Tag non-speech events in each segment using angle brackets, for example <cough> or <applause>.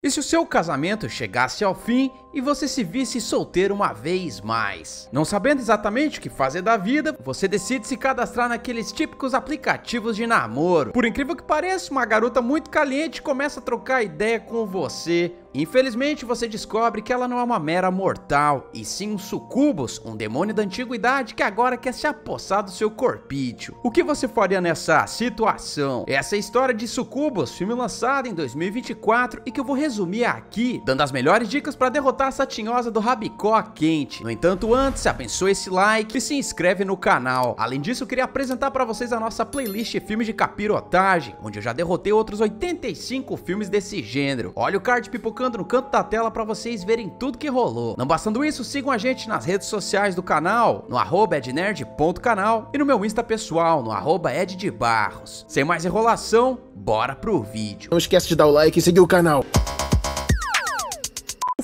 E se o seu casamento chegasse ao fim e você se visse solteiro uma vez mais. Não sabendo exatamente o que fazer da vida, você decide se cadastrar naqueles típicos aplicativos de namoro. Por incrível que pareça, uma garota muito caliente começa a trocar ideia com você. Infelizmente, você descobre que ela não é uma mera mortal, e sim um sucubus, um demônio da antiguidade que agora quer se apossar do seu corpício. O que você faria nessa situação? Essa é a história de sucubus, filme lançado em 2024 e que eu vou resumir aqui, dando as melhores dicas para derrotar soltar essa tinhosa do rabicó quente. No entanto, antes, abençoe esse like e se inscreve no canal. Além disso, eu queria apresentar para vocês a nossa playlist Filmes de Capirotagem, onde eu já derrotei outros 85 filmes desse gênero. Olha o card pipocando no canto da tela para vocês verem tudo que rolou. Não bastando isso, sigam a gente nas redes sociais do canal, no arroba e no meu Insta pessoal, no arroba eddebarros. Sem mais enrolação, bora pro vídeo. Não esquece de dar o like e seguir o canal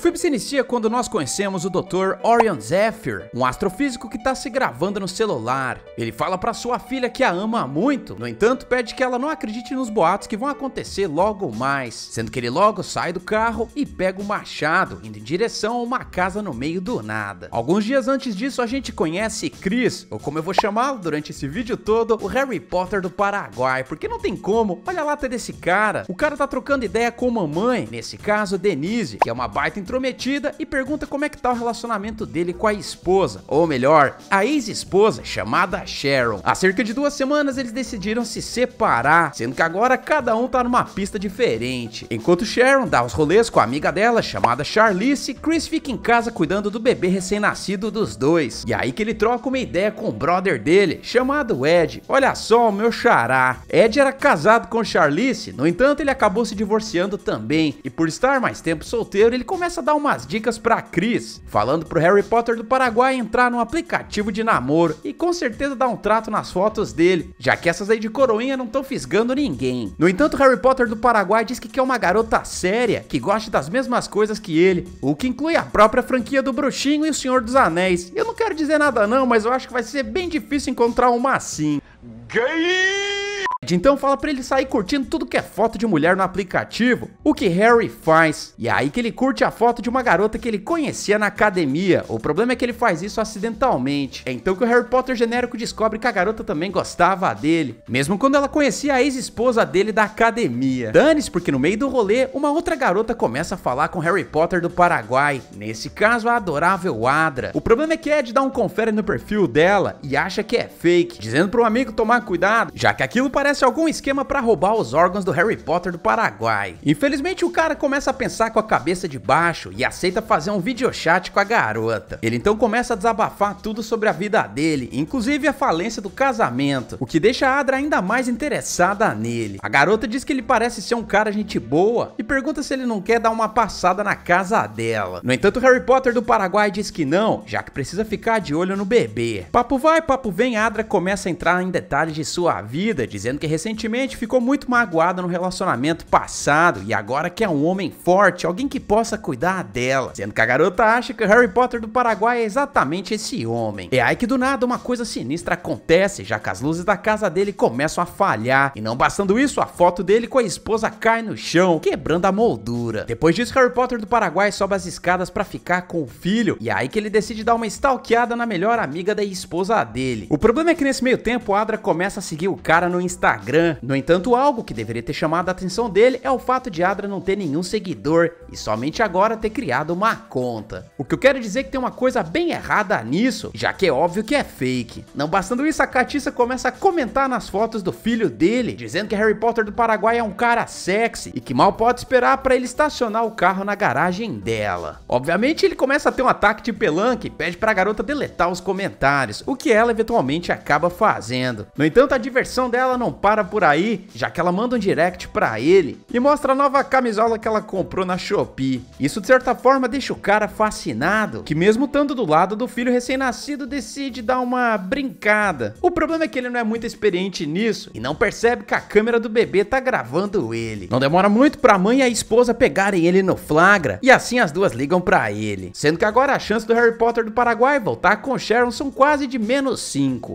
filme se inicia é quando nós conhecemos o Dr. Orion Zephyr, um astrofísico que está se gravando no celular. Ele fala para sua filha que a ama muito, no entanto pede que ela não acredite nos boatos que vão acontecer logo mais, sendo que ele logo sai do carro e pega o um machado, indo em direção a uma casa no meio do nada. Alguns dias antes disso a gente conhece Chris, ou como eu vou chamá-lo durante esse vídeo todo, o Harry Potter do Paraguai, porque não tem como, olha a lata desse cara, o cara tá trocando ideia com mamãe, nesse caso Denise, que é uma baita introdução prometida e pergunta como é que tá o relacionamento dele com a esposa, ou melhor, a ex-esposa chamada Sharon. Há cerca de duas semanas eles decidiram se separar, sendo que agora cada um tá numa pista diferente. Enquanto Sharon dá os rolês com a amiga dela chamada Charlize, Chris fica em casa cuidando do bebê recém-nascido dos dois. E é aí que ele troca uma ideia com o brother dele, chamado Ed. Olha só o meu xará. Ed era casado com Charlize, no entanto ele acabou se divorciando também, e por estar mais tempo solteiro ele começa a dar umas dicas pra Cris, falando pro Harry Potter do Paraguai entrar num aplicativo de namoro e com certeza dar um trato nas fotos dele, já que essas aí de coroinha não estão fisgando ninguém. No entanto, Harry Potter do Paraguai diz que quer uma garota séria, que gosta das mesmas coisas que ele, o que inclui a própria franquia do Bruxinho e o Senhor dos Anéis. Eu não quero dizer nada não, mas eu acho que vai ser bem difícil encontrar uma assim. Gay! Então fala pra ele sair curtindo tudo que é foto de mulher no aplicativo, o que Harry faz. E é aí que ele curte a foto de uma garota que ele conhecia na academia. O problema é que ele faz isso acidentalmente. É então que o Harry Potter genérico descobre que a garota também gostava dele, mesmo quando ela conhecia a ex-esposa dele da academia. Dane-se porque no meio do rolê, uma outra garota começa a falar com Harry Potter do Paraguai, nesse caso a adorável Adra. O problema é que Ed dá um confere no perfil dela e acha que é fake, dizendo para um amigo tomar cuidado, já que aquilo parece acontece algum esquema para roubar os órgãos do Harry Potter do Paraguai. Infelizmente o cara começa a pensar com a cabeça de baixo e aceita fazer um videochat com a garota. Ele então começa a desabafar tudo sobre a vida dele, inclusive a falência do casamento, o que deixa a Adra ainda mais interessada nele. A garota diz que ele parece ser um cara gente boa e pergunta se ele não quer dar uma passada na casa dela. No entanto, Harry Potter do Paraguai diz que não, já que precisa ficar de olho no bebê. Papo vai, papo vem, Adra começa a entrar em detalhes de sua vida, dizendo dizendo que recentemente ficou muito magoada no relacionamento passado e agora quer um homem forte, alguém que possa cuidar dela. Sendo que a garota acha que Harry Potter do Paraguai é exatamente esse homem. É aí que do nada uma coisa sinistra acontece, já que as luzes da casa dele começam a falhar. E não bastando isso, a foto dele com a esposa cai no chão, quebrando a moldura. Depois disso, Harry Potter do Paraguai sobe as escadas para ficar com o filho. E é aí que ele decide dar uma stalkeada na melhor amiga da esposa dele. O problema é que nesse meio tempo, Adra começa a seguir o cara no Instagram Instagram. No entanto, algo que deveria ter chamado a atenção dele é o fato de Adra não ter nenhum seguidor e somente agora ter criado uma conta. O que eu quero dizer é que tem uma coisa bem errada nisso, já que é óbvio que é fake. Não bastando isso, a Catiça começa a comentar nas fotos do filho dele, dizendo que Harry Potter do Paraguai é um cara sexy e que mal pode esperar para ele estacionar o carro na garagem dela. Obviamente, ele começa a ter um ataque de pelanque e pede para a garota deletar os comentários, o que ela eventualmente acaba fazendo. No entanto, a diversão dela não para por aí, já que ela manda um direct pra ele e mostra a nova camisola que ela comprou na Shopee. Isso de certa forma deixa o cara fascinado, que mesmo estando do lado do filho recém-nascido decide dar uma brincada. O problema é que ele não é muito experiente nisso e não percebe que a câmera do bebê tá gravando ele. Não demora muito pra mãe e a esposa pegarem ele no flagra e assim as duas ligam pra ele. Sendo que agora a chance do Harry Potter do Paraguai voltar com Sharon são quase de menos 5.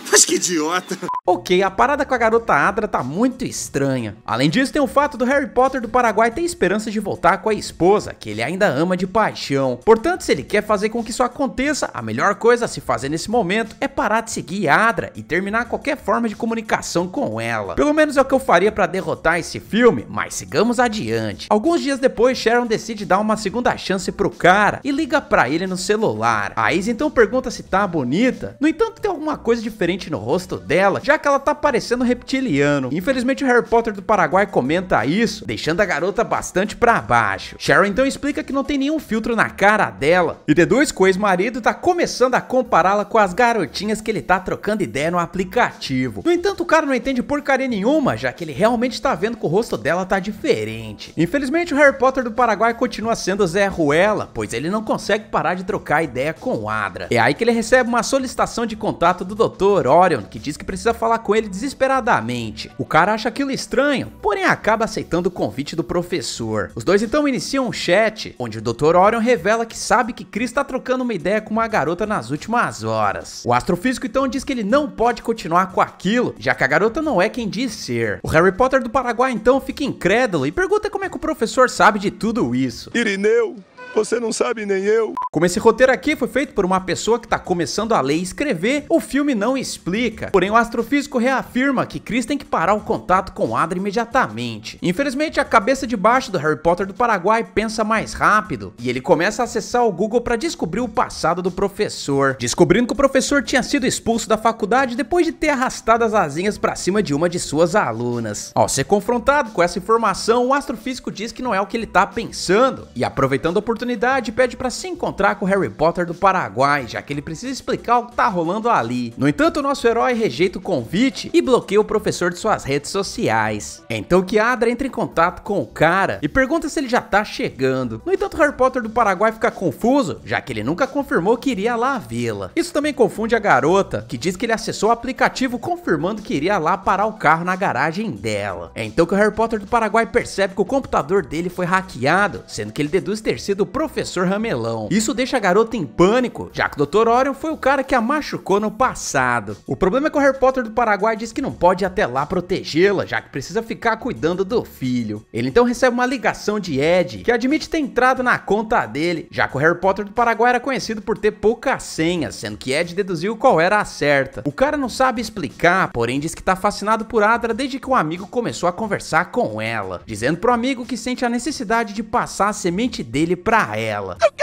<laughs> Mas que idiota. Ok, a parada com a garota Adra tá muito estranha. Além disso, tem o fato do Harry Potter do Paraguai ter esperança de voltar com a esposa, que ele ainda ama de paixão. Portanto, se ele quer fazer com que isso aconteça, a melhor coisa a se fazer nesse momento é parar de seguir Adra e terminar qualquer forma de comunicação com ela. Pelo menos é o que eu faria para derrotar esse filme, mas sigamos adiante. Alguns dias depois, Sharon decide dar uma segunda chance pro cara e liga pra ele no celular. A Isa então pergunta se tá bonita. No entanto, tem alguma coisa diferente no rosto dela, já que ela tá parecendo reptiliano. Infelizmente o Harry Potter do Paraguai comenta isso, deixando a garota bastante pra baixo. Sharon então explica que não tem nenhum filtro na cara dela e deduz que o ex-marido tá começando a compará-la com as garotinhas que ele tá trocando ideia no aplicativo. No entanto, o cara não entende porcaria nenhuma, já que ele realmente tá vendo que o rosto dela tá diferente. Infelizmente o Harry Potter do Paraguai continua sendo Zé Ruela, pois ele não consegue parar de trocar ideia com Adra. É aí que ele recebe uma solicitação de contato do doutor. Orion, que diz que precisa falar com ele desesperadamente. O cara acha aquilo estranho, porém acaba aceitando o convite do professor. Os dois então iniciam um chat, onde o Dr. Orion revela que sabe que Chris está trocando uma ideia com uma garota nas últimas horas. O astrofísico então diz que ele não pode continuar com aquilo, já que a garota não é quem diz ser. O Harry Potter do Paraguai então fica incrédulo e pergunta como é que o professor sabe de tudo isso. Irineu, você não sabe nem eu. Como esse roteiro aqui foi feito por uma pessoa que está começando a ler e escrever, o filme não explica. Porém, o astrofísico reafirma que Chris tem que parar o contato com Adra imediatamente. Infelizmente, a cabeça de baixo do Harry Potter do Paraguai pensa mais rápido e ele começa a acessar o Google para descobrir o passado do professor, descobrindo que o professor tinha sido expulso da faculdade depois de ter arrastado as asinhas para cima de uma de suas alunas. Ao ser confrontado com essa informação, o astrofísico diz que não é o que ele está pensando e aproveitando a oportunidade oportunidade pede para se encontrar com Harry Potter do Paraguai, já que ele precisa explicar o que tá rolando ali. No entanto, o nosso herói rejeita o convite e bloqueia o professor de suas redes sociais. É então que entra em contato com o cara e pergunta se ele já tá chegando. No entanto, Harry Potter do Paraguai fica confuso, já que ele nunca confirmou que iria lá vê-la. Isso também confunde a garota, que diz que ele acessou o aplicativo confirmando que iria lá parar o carro na garagem dela. É então que o Harry Potter do Paraguai percebe que o computador dele foi hackeado, sendo que ele deduz ter sido Professor Ramelão. Isso deixa a garota em pânico, já que o Dr. Orion foi o cara que a machucou no passado. O problema é que o Harry Potter do Paraguai diz que não pode ir até lá protegê-la, já que precisa ficar cuidando do filho. Ele então recebe uma ligação de Ed, que admite ter entrado na conta dele, já que o Harry Potter do Paraguai era conhecido por ter poucas senhas, sendo que Ed deduziu qual era a certa. O cara não sabe explicar, porém diz que tá fascinado por Adra desde que o um amigo começou a conversar com ela, dizendo pro amigo que sente a necessidade de passar a semente dele pra ela. Eu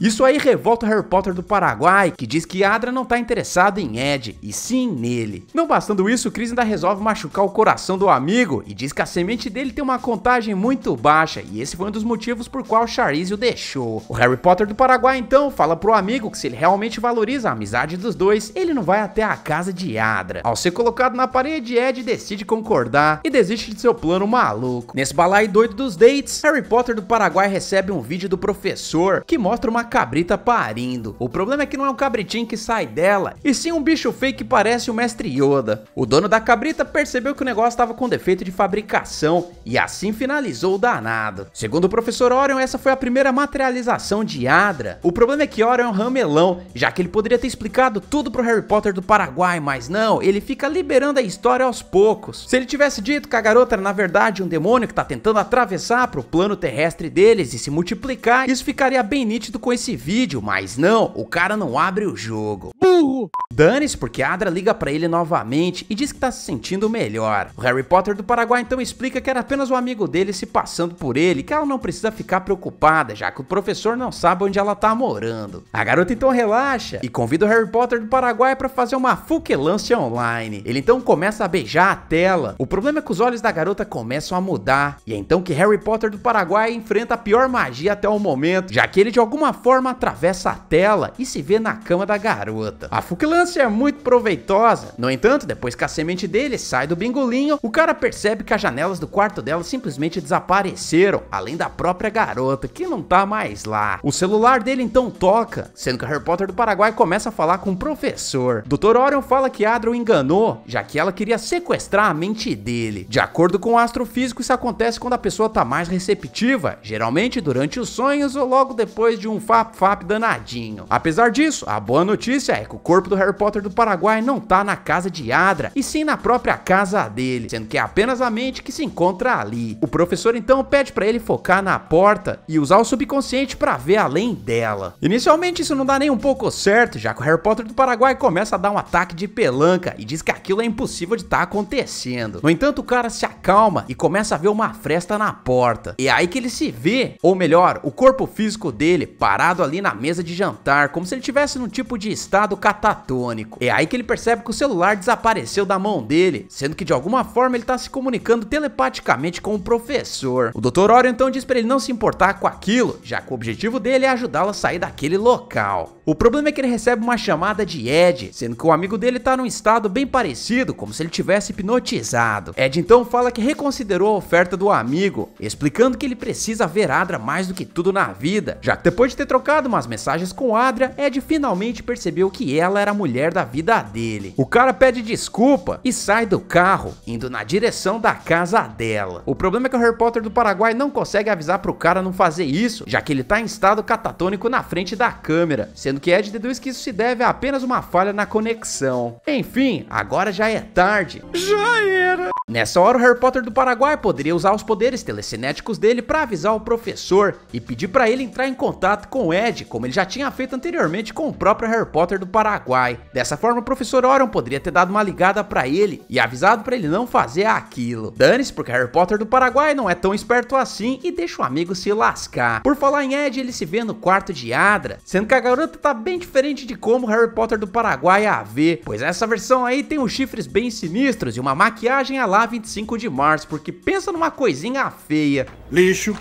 isso aí revolta o Harry Potter do Paraguai, que diz que Adra não tá interessado em Ed, e sim nele. Não bastando isso, o Chris ainda resolve machucar o coração do amigo e diz que a semente dele tem uma contagem muito baixa, e esse foi um dos motivos por qual Charisse o deixou. O Harry Potter do Paraguai então fala pro amigo que se ele realmente valoriza a amizade dos dois, ele não vai até a casa de Adra. Ao ser colocado na parede, Ed decide concordar e desiste de seu plano maluco. Nesse balai doido dos dates, Harry Potter do Paraguai recebe um vídeo do professor que mostra uma cabrita parindo. O problema é que não é um cabritinho que sai dela, e sim um bicho feio que parece o mestre Yoda. O dono da cabrita percebeu que o negócio estava com defeito de fabricação e assim finalizou o danado. Segundo o professor Orion, essa foi a primeira materialização de Adra. O problema é que Orion é um ramelão, já que ele poderia ter explicado tudo pro Harry Potter do Paraguai, mas não, ele fica liberando a história aos poucos. Se ele tivesse dito que a garota era na verdade um demônio que está tentando atravessar pro plano terrestre deles e se multiplicar, isso ficaria bem nítido com esse vídeo, mas não, o cara não abre o jogo. Burro! Dane-se porque a Adra liga pra ele novamente e diz que tá se sentindo melhor. O Harry Potter do Paraguai então explica que era apenas um amigo dele se passando por ele, que ela não precisa ficar preocupada, já que o professor não sabe onde ela tá morando. A garota então relaxa e convida o Harry Potter do Paraguai para fazer uma fuquelância online. Ele então começa a beijar a tela. O problema é que os olhos da garota começam a mudar, e é então que Harry Potter do Paraguai enfrenta a pior magia até o momento, já que ele de alguma forma forma atravessa a tela e se vê na cama da garota. A Fuclância é muito proveitosa, no entanto, depois que a semente dele sai do bingolinho, o cara percebe que as janelas do quarto dela simplesmente desapareceram, além da própria garota, que não tá mais lá. O celular dele então toca, sendo que Harry Potter do Paraguai começa a falar com o professor. Dr. Orion fala que Adro enganou, já que ela queria sequestrar a mente dele. De acordo com o astrofísico, isso acontece quando a pessoa tá mais receptiva, geralmente durante os sonhos ou logo depois de um fato flap-flap danadinho. Apesar disso, a boa notícia é que o corpo do Harry Potter do Paraguai não tá na casa de Adra, e sim na própria casa dele, sendo que é apenas a mente que se encontra ali. O professor então pede para ele focar na porta e usar o subconsciente para ver além dela. Inicialmente isso não dá nem um pouco certo, já que o Harry Potter do Paraguai começa a dar um ataque de pelanca e diz que aquilo é impossível de estar tá acontecendo. No entanto, o cara se acalma e começa a ver uma fresta na porta. E é aí que ele se vê, ou melhor, o corpo físico dele parado parado ali na mesa de jantar, como se ele estivesse num tipo de estado catatônico. É aí que ele percebe que o celular desapareceu da mão dele, sendo que de alguma forma ele está se comunicando telepaticamente com o professor. O Dr. Orion então diz para ele não se importar com aquilo, já que o objetivo dele é ajudá-lo a sair daquele local. O problema é que ele recebe uma chamada de Ed, sendo que o amigo dele está num estado bem parecido, como se ele tivesse hipnotizado. Ed então fala que reconsiderou a oferta do amigo, explicando que ele precisa ver Adra mais do que tudo na vida, já que depois de ter trocado trocado umas mensagens com Adria, Ed finalmente percebeu que ela era a mulher da vida dele. O cara pede desculpa e sai do carro, indo na direção da casa dela. O problema é que o Harry Potter do Paraguai não consegue avisar pro cara não fazer isso, já que ele tá em estado catatônico na frente da câmera, sendo que Ed deduz que isso se deve a apenas uma falha na conexão. Enfim, agora já é tarde. Já era! Nessa hora, o Harry Potter do Paraguai poderia usar os poderes telecinéticos dele para avisar o professor e pedir para ele entrar em contato com com Ed, como ele já tinha feito anteriormente com o próprio Harry Potter do Paraguai. Dessa forma, o professor Orion poderia ter dado uma ligada para ele e avisado para ele não fazer aquilo. Dane-se, porque Harry Potter do Paraguai não é tão esperto assim e deixa o amigo se lascar. Por falar em Ed, ele se vê no quarto de Adra, sendo que a garota tá bem diferente de como Harry Potter do Paraguai a vê, pois essa versão aí tem uns chifres bem sinistros e uma maquiagem a lá 25 de março, porque pensa numa coisinha feia. Lixo,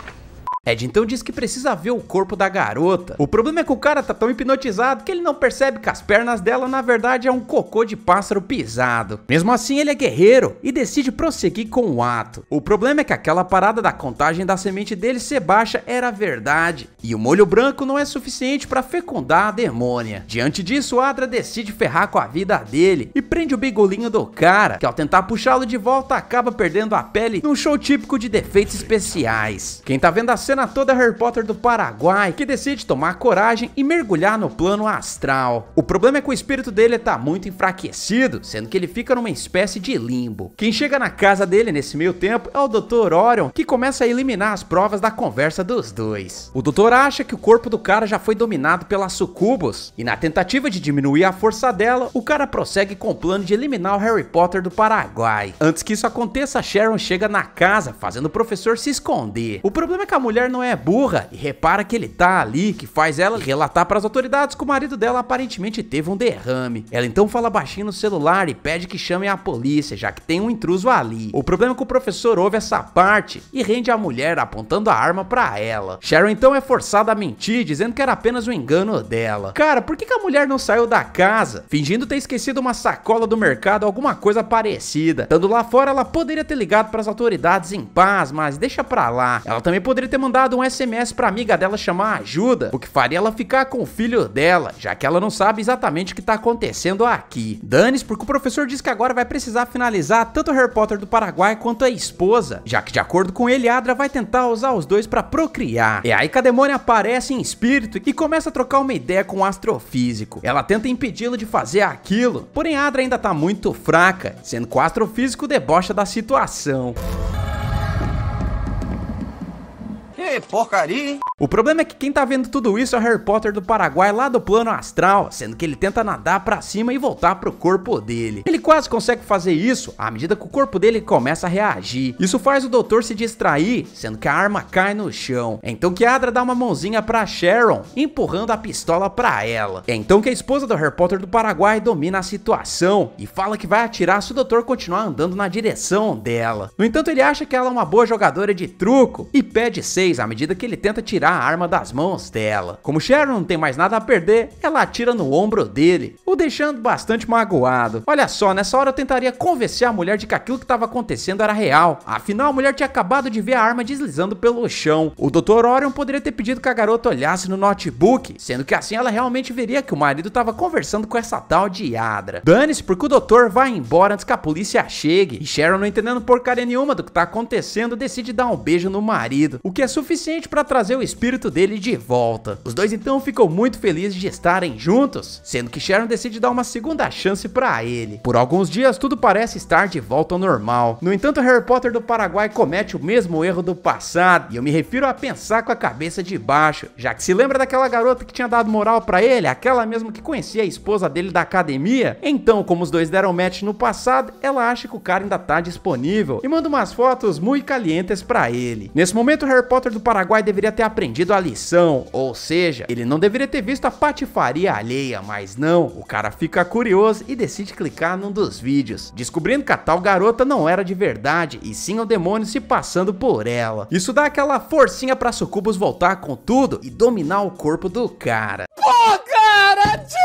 Ed então diz que precisa ver o corpo da garota. O problema é que o cara tá tão hipnotizado que ele não percebe que as pernas dela na verdade é um cocô de pássaro pisado. Mesmo assim ele é guerreiro e decide prosseguir com o ato. O problema é que aquela parada da contagem da semente dele ser baixa era verdade e o molho branco não é suficiente para fecundar a demônia. Diante disso Adra decide ferrar com a vida dele e prende o bigolinho do cara que ao tentar puxá-lo de volta acaba perdendo a pele num show típico de defeitos especiais. Quem tá vendo a cena cena toda Harry Potter do Paraguai, que decide tomar coragem e mergulhar no plano astral. O problema é que o espírito dele está muito enfraquecido, sendo que ele fica numa espécie de limbo. Quem chega na casa dele nesse meio tempo é o Dr. Orion, que começa a eliminar as provas da conversa dos dois. O doutor acha que o corpo do cara já foi dominado pela Sucubus, e na tentativa de diminuir a força dela, o cara prossegue com o plano de eliminar o Harry Potter do Paraguai. Antes que isso aconteça, Sharon chega na casa, fazendo o professor se esconder. O problema é que a mulher mulher não é burra e repara que ele tá ali, que faz ela relatar para as autoridades que o marido dela aparentemente teve um derrame. Ela então fala baixinho no celular e pede que chamem a polícia, já que tem um intruso ali. O problema é que o professor ouve essa parte e rende a mulher apontando a arma para ela. Sharon então é forçada a mentir, dizendo que era apenas um engano dela. Cara, por que, que a mulher não saiu da casa, fingindo ter esquecido uma sacola do mercado, alguma coisa parecida? Tanto lá fora, ela poderia ter ligado para as autoridades em paz, mas deixa pra lá. Ela também poderia ter mandado mandado um SMS pra amiga dela chamar ajuda, o que faria ela ficar com o filho dela, já que ela não sabe exatamente o que tá acontecendo aqui. Danes, porque o professor diz que agora vai precisar finalizar tanto o Harry Potter do Paraguai quanto a esposa, já que de acordo com ele, Adra vai tentar usar os dois para procriar. É aí que a demônia aparece em espírito e começa a trocar uma ideia com o astrofísico. Ela tenta impedi-lo de fazer aquilo, porém Adra ainda tá muito fraca, sendo que o astrofísico debocha da situação. Que porcaria, hein? O problema é que quem tá vendo tudo isso é o Harry Potter do Paraguai lá do plano astral, sendo que ele tenta nadar pra cima e voltar pro corpo dele. Ele quase consegue fazer isso à medida que o corpo dele começa a reagir. Isso faz o doutor se distrair, sendo que a arma cai no chão. então que Adra dá uma mãozinha pra Sharon, empurrando a pistola pra ela. É então que a esposa do Harry Potter do Paraguai domina a situação e fala que vai atirar se o doutor continuar andando na direção dela. No entanto, ele acha que ela é uma boa jogadora de truco e pede seis à medida que ele tenta tirar a arma das mãos dela. Como Sharon não tem mais nada a perder, ela atira no ombro dele, o deixando bastante magoado. Olha só, nessa hora eu tentaria convencer a mulher de que aquilo que estava acontecendo era real. Afinal, a mulher tinha acabado de ver a arma deslizando pelo chão. O Dr. Orion poderia ter pedido que a garota olhasse no notebook, sendo que assim ela realmente veria que o marido estava conversando com essa tal de Yadra. Dane-se porque o doutor vai embora antes que a polícia chegue. E Sharon, não entendendo porcaria nenhuma do que está acontecendo, decide dar um beijo no marido, o que é suficiente suficiente para trazer o espírito dele de volta. Os dois então ficam muito felizes de estarem juntos, sendo que Sharon decide dar uma segunda chance para ele. Por alguns dias tudo parece estar de volta ao normal. No entanto, Harry Potter do Paraguai comete o mesmo erro do passado, e eu me refiro a pensar com a cabeça de baixo, já que se lembra daquela garota que tinha dado moral para ele, aquela mesmo que conhecia a esposa dele da academia? Então, como os dois deram match no passado, ela acha que o cara ainda tá disponível e manda umas fotos muito calientes para ele. Nesse momento, Harry Potter repórter do Paraguai deveria ter aprendido a lição, ou seja, ele não deveria ter visto a patifaria alheia, mas não, o cara fica curioso e decide clicar num dos vídeos, descobrindo que a tal garota não era de verdade e sim o demônio se passando por ela. Isso dá aquela forcinha pra Sucubus voltar com tudo e dominar o corpo do cara. Pô, cara, de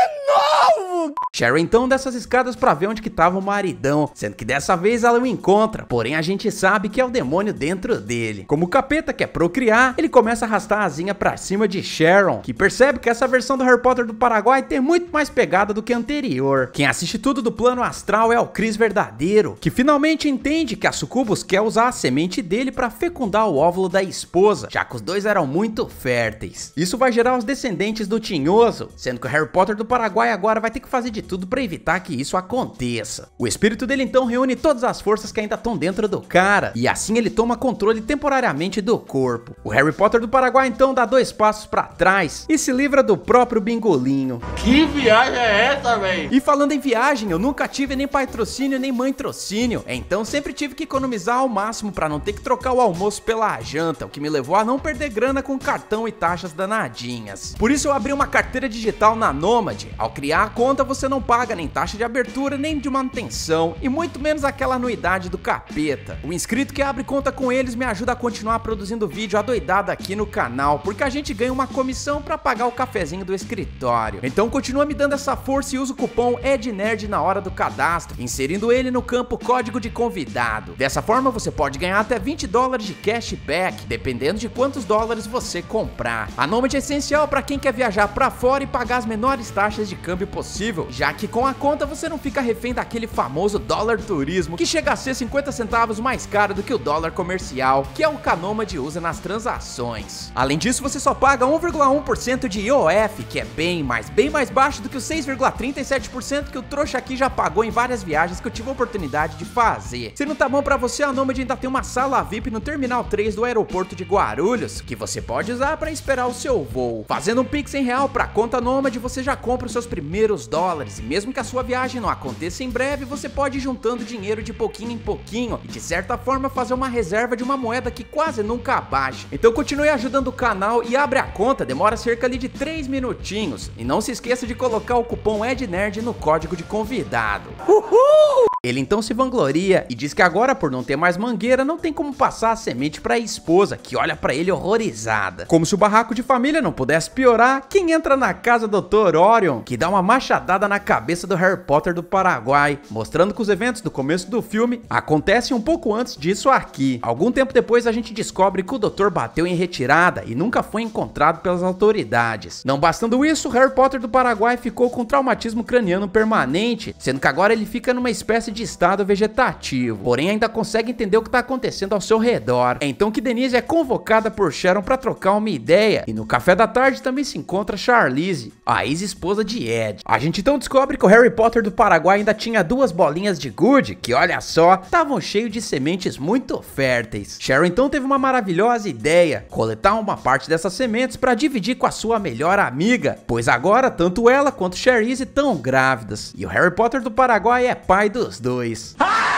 Sharon então então dessas escadas para ver onde que tava o maridão, sendo que dessa vez ela o encontra, porém a gente sabe que é o demônio dentro dele. Como o capeta quer procriar, ele começa a arrastar a asinha pra cima de Sharon, que percebe que essa versão do Harry Potter do Paraguai tem muito mais pegada do que a anterior. Quem assiste tudo do plano astral é o Chris verdadeiro, que finalmente entende que a Sucubus quer usar a semente dele para fecundar o óvulo da esposa, já que os dois eram muito férteis. Isso vai gerar os descendentes do Tinhoso, sendo que o Harry Potter do Paraguai agora vai ter que fazer de tudo para evitar que isso aconteça. O espírito dele então reúne todas as forças que ainda estão dentro do cara, e assim ele toma controle temporariamente do corpo. O Harry Potter do Paraguai então dá dois passos para trás e se livra do próprio bingolinho. Que viagem é essa, véi? E falando em viagem, eu nunca tive nem patrocínio nem mãe trocínio, então sempre tive que economizar ao máximo para não ter que trocar o almoço pela janta, o que me levou a não perder grana com cartão e taxas danadinhas. Por isso eu abri uma carteira digital na Nomad. Ao criar a conta, conta você não paga nem taxa de abertura, nem de manutenção e muito menos aquela anuidade do capeta. O inscrito que abre conta com eles me ajuda a continuar produzindo vídeo adoidado aqui no canal, porque a gente ganha uma comissão para pagar o cafezinho do escritório. Então continua me dando essa força e usa o cupom EDNERD na hora do cadastro, inserindo ele no campo código de convidado. Dessa forma você pode ganhar até 20 dólares de cashback, dependendo de quantos dólares você comprar. A Nomad é essencial para quem quer viajar para fora e pagar as menores taxas de câmbio possível possível, já que com a conta você não fica refém daquele famoso dólar turismo, que chega a ser 50 centavos mais caro do que o dólar comercial, que é o de usa nas transações. Além disso, você só paga 1,1% de IOF, que é bem mais, bem mais baixo do que os 6,37% que o trouxa aqui já pagou em várias viagens que eu tive a oportunidade de fazer. Se não tá bom para você, a Nomad ainda tem uma sala VIP no Terminal 3 do aeroporto de Guarulhos, que você pode usar para esperar o seu voo. Fazendo um pix em real pra conta Nomad, você já compra os seus primeiros dólares dólares e mesmo que a sua viagem não aconteça em breve, você pode ir juntando dinheiro de pouquinho em pouquinho e de certa forma fazer uma reserva de uma moeda que quase nunca abaixa. Então continue ajudando o canal e abre a conta, demora cerca ali de 3 minutinhos. E não se esqueça de colocar o cupom EDNERD no código de convidado. Uhul! Ele então se vangloria e diz que agora por não ter mais mangueira não tem como passar a semente para a esposa, que olha para ele horrorizada. Como se o barraco de família não pudesse piorar, quem entra na casa do Dr. Orion, que dá uma machadada na cabeça do Harry Potter do Paraguai, mostrando que os eventos do começo do filme acontecem um pouco antes disso aqui. Algum tempo depois a gente descobre que o Dr. bateu em retirada e nunca foi encontrado pelas autoridades. Não bastando isso, Harry Potter do Paraguai ficou com traumatismo craniano permanente, sendo que agora ele fica numa espécie de estado vegetativo, porém ainda consegue entender o que está acontecendo ao seu redor. É então que Denise é convocada por Sharon para trocar uma ideia, e no café da tarde também se encontra Charlize, a ex-esposa de Ed. A gente então descobre que o Harry Potter do Paraguai ainda tinha duas bolinhas de Good, que olha só, estavam cheios de sementes muito férteis. Sharon então teve uma maravilhosa ideia, coletar uma parte dessas sementes para dividir com a sua melhor amiga, pois agora tanto ela quanto Charlize estão grávidas, e o Harry Potter do Paraguai é pai dos dois. Ah!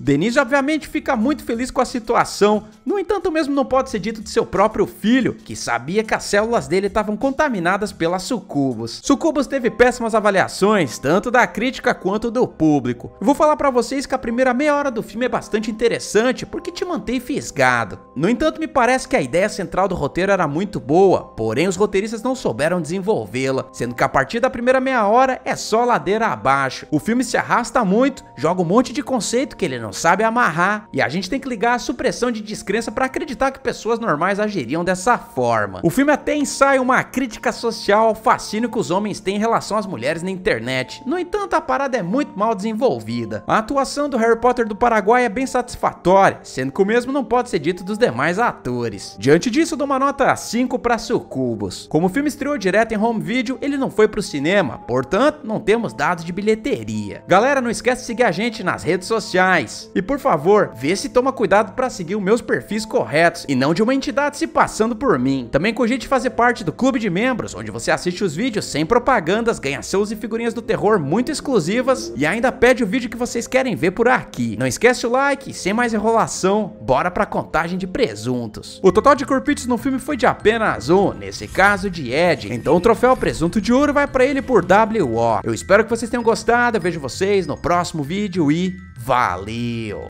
Denise obviamente fica muito feliz com a situação, no entanto mesmo não pode ser dito de seu próprio filho, que sabia que as células dele estavam contaminadas pelas Sucubus. Sucubus teve péssimas avaliações, tanto da crítica quanto do público. vou falar para vocês que a primeira meia hora do filme é bastante interessante, porque te mantém fisgado. No entanto me parece que a ideia central do roteiro era muito boa, porém os roteiristas não souberam desenvolvê-la, sendo que a partir da primeira meia hora é só ladeira abaixo. O filme se arrasta muito, joga um monte de conceito que ele não não sabe amarrar, e a gente tem que ligar a supressão de descrença para acreditar que pessoas normais agiriam dessa forma. O filme até ensaia uma crítica social ao fascínio que os homens têm em relação às mulheres na internet. No entanto, a parada é muito mal desenvolvida. A atuação do Harry Potter do Paraguai é bem satisfatória, sendo que o mesmo não pode ser dito dos demais atores. Diante disso, dou uma nota 5 para Sucubus. Como o filme estreou direto em home video, ele não foi pro cinema, portanto, não temos dados de bilheteria. Galera, não esquece de seguir a gente nas redes sociais. E por favor, vê se toma cuidado para seguir os meus perfis corretos e não de uma entidade se passando por mim. Também cogite fazer parte do clube de membros, onde você assiste os vídeos sem propagandas, ganha seus e figurinhas do terror muito exclusivas e ainda pede o vídeo que vocês querem ver por aqui. Não esquece o like, sem mais enrolação, bora pra contagem de presuntos. O total de corpites no filme foi de apenas um, nesse caso de Ed, então o troféu presunto de ouro vai pra ele por WO. Eu espero que vocês tenham gostado, eu vejo vocês no próximo vídeo e Valeu!